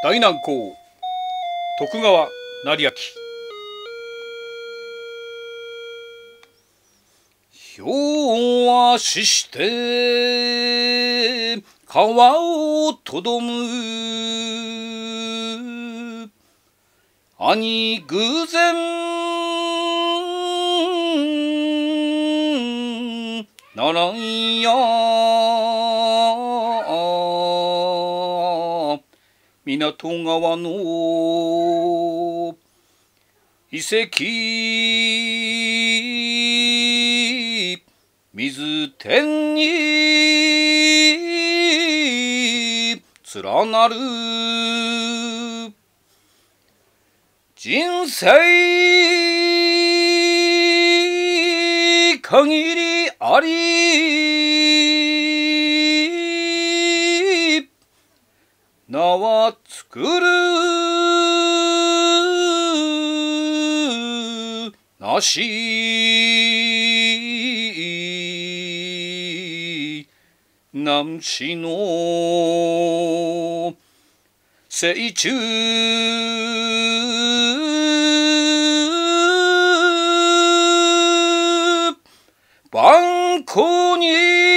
大南航徳川成明氷足して川をとどむ兄偶然ならんや港川の遺跡水天に連なる人生限りあり名は作るなし南市の成中。万光に